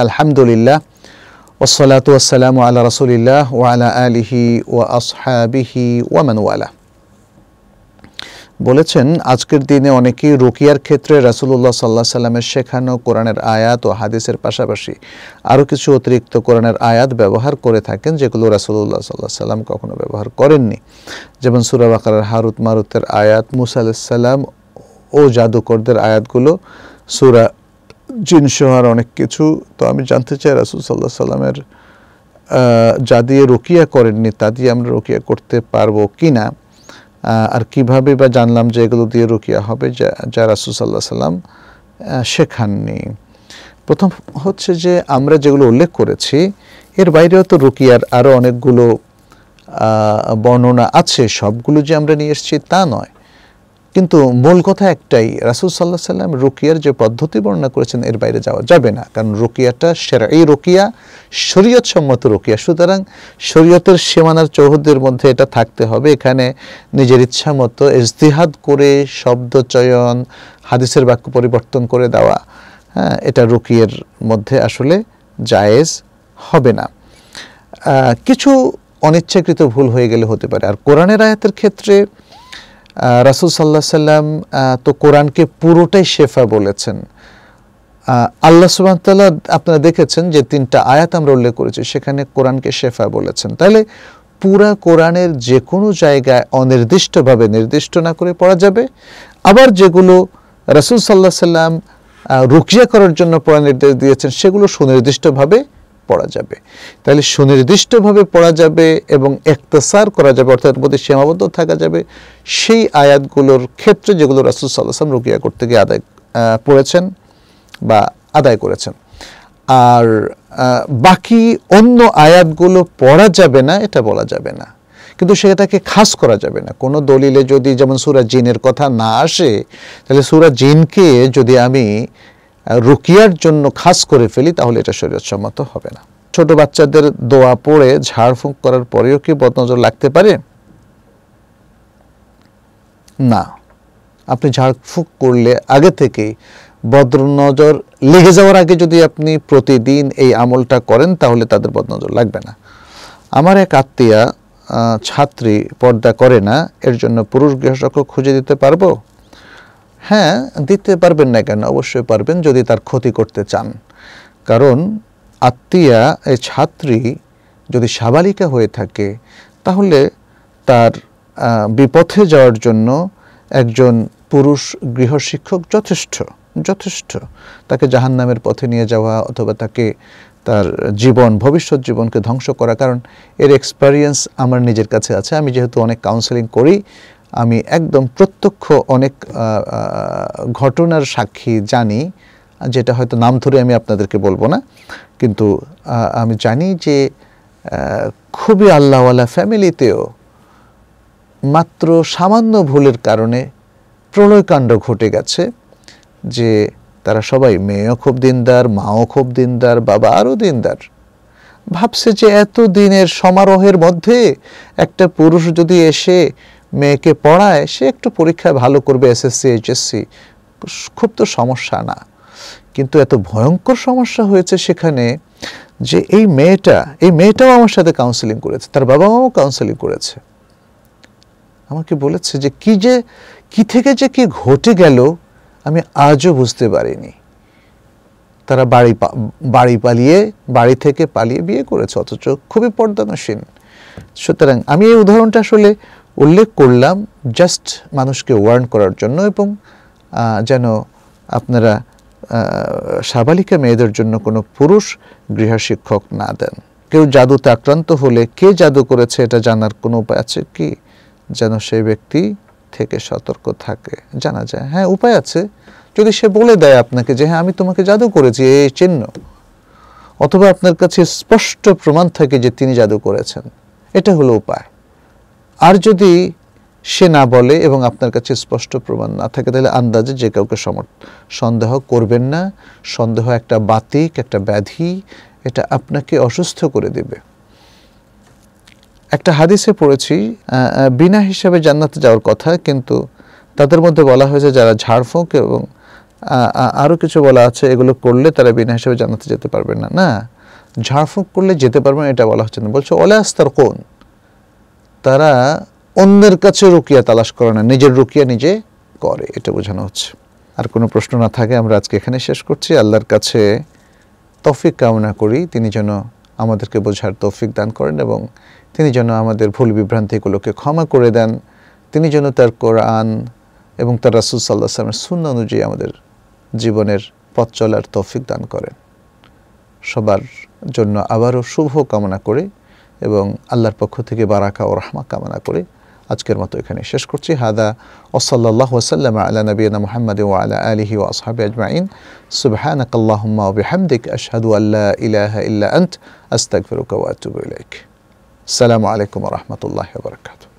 আলহামদুলিল্লাহ ওসলাত ওসালাম আল্লাহ রসুলিল্লাহ ওয়ালা আলিহি ও আসহাবিহি ওয়ামানুয়ালা বলেছেন আজকের দিনে অনেকেই রোকিয়ার ক্ষেত্রে রাসুলুল্লাহ সাল্লাহ সাল্লামের শেখানো কোরআনের আয়াত ও হাদিসের পাশাপাশি আরও কিছু অতিরিক্ত কোরআনের আয়াত ব্যবহার করে থাকেন যেগুলো রাসুলুল্লাহ সাল্লাহ সাল্লাম কখনও ব্যবহার করেননি যেমন সুরাবাকার হারুত মারুতের আয়াত মুসা আলাহ সাল্লাম ও জাদুকরদের আয়াতগুলো সুরা হওয়ার অনেক কিছু তো আমি জানতে চাই রাসুল সাল্লাহ সাল্লামের যা দিয়ে রোকিয়া করেননি তা দিয়ে আমরা রোকিয়া করতে পারবো কি না আর কিভাবে বা জানলাম যে এগুলো দিয়ে রোকিয়া হবে যা যা রাসুল সাল্লাহ সাল্লাম শেখাননি প্রথম হচ্ছে যে আমরা যেগুলো উল্লেখ করেছি এর বাইরেও তো রুকিয়ার আরও অনেকগুলো বর্ণনা আছে সবগুলো যে আমরা নিয়ে এসেছি তা নয় কিন্তু মূল কথা একটাই রাসুল সাল্লাহ সাল্লাম রুকিয়ার যে পদ্ধতি বর্ণনা করেছেন এর বাইরে যাওয়া যাবে না কারণ রুকিয়াটা সেরা এই রুকিয়া শরীয়ত সম্মত রুকিয়া সুতরাং শরীয়তের সীমানার চৌহদের মধ্যে এটা থাকতে হবে এখানে নিজের ইচ্ছা মতো ইজতিহাদ করে শব্দ চয়ন হাদিসের বাক্য পরিবর্তন করে দেওয়া হ্যাঁ এটা রুকিয়ের মধ্যে আসলে জায়েজ হবে না কিছু অনিচ্ছাকৃত ভুল হয়ে গেলে হতে পারে আর কোরআনের আয়াতের ক্ষেত্রে রাসুল সাল্লাহ সাল্লাম তো কোরআনকে পুরোটাই শেফা বলেছেন আল্লাহ সুবাহতাল্লাহ আপনারা দেখেছেন যে তিনটা আয়াত আমরা উল্লেখ করেছি সেখানে কোরআনকে শেফা বলেছেন তাহলে পুরা কোরআনের যে কোনো জায়গায় অনির্দিষ্টভাবে নির্দিষ্ট না করে পড়া যাবে আবার যেগুলো রাসুল সাল্লাহ সাল্লাম রুকিয়া করার জন্য পড়া নির্দেশ দিয়েছেন সেগুলো সুনির্দিষ্টভাবে পড়া যাবে তাহলে সুনির্দিষ্টভাবে পড়া যাবে এবং একতসার করা যাবে অর্থাৎ প্রতি সীমাবদ্ধ থাকা যাবে সেই আয়াতগুলোর ক্ষেত্রে যেগুলো রাসুল সাল্লাহাম রুকিয়া করতে গিয়ে আদায় পড়েছেন বা আদায় করেছেন আর বাকি অন্য আয়াতগুলো পড়া যাবে না এটা বলা যাবে না কিন্তু সেটাকে খাস করা যাবে না কোনো দলিলে যদি যেমন সুরাজ জিনের কথা না আসে তাহলে সুরাজ জিনকে যদি আমি রুকিয়ার জন্য খাস করে ফেলি তাহলে এটা শরীরসম্মত হবে না ছোট বাচ্চাদের দোয়া পড়ে ঝাড়ফুঁক করার পরেও কি বদনজর লাগতে পারে না আপনি ঝাড়ফুঁক করলে আগে থেকেই বদনজর লেগে যাওয়ার আগে যদি আপনি প্রতিদিন এই আমলটা করেন তাহলে তাদের বদনজর লাগবে না আমার এক আত্মীয়া ছাত্রী পর্দা করে না এর জন্য পুরুষ গৃহসক্ষ খুঁজে দিতে পারবো হ্যাঁ দিতে পারবেন না কেন অবশ্যই পারবেন যদি তার ক্ষতি করতে চান কারণ আত্মীয়া এই ছাত্রী যদি সাবালিকা হয়ে থাকে তাহলে তার বিপথে যাওয়ার জন্য একজন পুরুষ গৃহশিক্ষক যথেষ্ট যথেষ্ট তাকে জাহান নামের পথে নিয়ে যাওয়া অথবা তাকে তার জীবন ভবিষ্যৎ জীবনকে ধ্বংস করা কারণ এর এক্সপেরিয়েন্স আমার নিজের কাছে আছে আমি যেহেতু অনেক কাউন্সেলিং করি আমি একদম প্রত্যক্ষ অনেক ঘটনার সাক্ষী জানি যেটা হয়তো নাম ধরে আমি আপনাদেরকে বলবো না কিন্তু আমি জানি যে খুবই আল্লাহওয়ালা ফ্যামিলিতেও মাত্র সামান্য ভুলের কারণে প্রলয়কাণ্ড ঘটে গেছে যে তারা সবাই মেয়েও খুব দিনদার মাও খুব দিনদার বাবা আরও দিনদার ভাবছে যে এত দিনের সমারোহের মধ্যে একটা পুরুষ যদি এসে মেয়েকে পড়ায় সে একটু পরীক্ষায় ভালো করবে এসএসসি এইচএসসি খুব তো সমস্যা না কিন্তু এত ভয়ঙ্কর সমস্যা হয়েছে সেখানে যে এই মেয়েটা এই মেয়েটাও আমার সাথে কাউন্সেলিং করেছে তার বাবা মাও কাউন্সেলিং করেছে আমাকে বলেছে যে কি যে কি থেকে যে কি ঘটে গেল আমি আজও বুঝতে পারিনি তারা বাড়ি বাড়ি পালিয়ে বাড়ি থেকে পালিয়ে বিয়ে করেছে অথচ খুবই পর্দানসীন সুতরাং আমি এই উদাহরণটা আসলে উল্লেখ করলাম জাস্ট মানুষকে ওয়ার্ন করার জন্য এবং যেন আপনারা সাবালিকা মেয়েদের জন্য কোনো পুরুষ গৃহশিক্ষক না দেন কেউ জাদুতে আক্রান্ত হলে কে জাদু করেছে এটা জানার কোনো উপায় আছে কি যেন সেই ব্যক্তি থেকে সতর্ক থাকে জানা যায় হ্যাঁ উপায় আছে যদি সে বলে দেয় আপনাকে যে হ্যাঁ আমি তোমাকে জাদু করেছি এই চিহ্ন অথবা আপনার কাছে স্পষ্ট প্রমাণ থাকে যে তিনি জাদু করেছেন এটা হলো উপায় আর যদি সে না বলে এবং আপনার কাছে স্পষ্ট প্রমাণ না থাকে তাহলে আন্দাজে যে কাউকে সন্দেহ করবেন না সন্দেহ একটা বাতিক একটা ব্যাধি এটা আপনাকে অসুস্থ করে দেবে একটা হাদিসে পড়েছি বিনা হিসাবে জান্নাতে যাওয়ার কথা কিন্তু তাদের মধ্যে বলা হয়েছে যারা ঝাড়ফোঁক এবং আরও কিছু বলা আছে এগুলো করলে তারা বিনা হিসাবে জান্নাতে যেতে পারবেন না না ঝাড়ফুঁক করলে যেতে পারবেন এটা বলা হচ্ছে না বলছে আস্তার কোন তারা অন্যের কাছে রুকিয়া তালাশ করে না নিজের রুকিয়া নিজে করে এটা বোঝানো হচ্ছে আর কোনো প্রশ্ন না থাকে আমরা আজকে এখানে শেষ করছি আল্লাহর কাছে তৌফিক কামনা করি তিনি যেন আমাদেরকে বোঝার তৌফিক দান করেন এবং তিনি যেন আমাদের ভুল বিভ্রান্তিগুলোকে ক্ষমা করে দেন তিনি যেন তার কোরআন এবং তার রাসুল সাল্লাহ সালামের শূন্য অনুযায়ী আমাদের জীবনের পথ চলার তৌফিক দান করেন সবার জন্য আবারও শুভ কামনা করে এবং আল্লাহর পক্ষ থেকে বারাকা ও রাহমা কামনা করে আজকের মতো এখানে শেষ করছি হাদা ওসল্লাহ ওসাল্লাম আল্লাহ নবীনা মোহাম্মদ ও আল্লাহ আলহি ও আসহাবি আজমাইন সুবাহানকাল্লাহম্মা বিহামদিক আশহাদু আল্লাহ ইলাহা ইল্লা আন্ত আস্তাগফিরুকা ওয়া আতুবু ইলাইক আসসালামু আলাইকুম ওয়া রাহমাতুল্লাহি ওয়া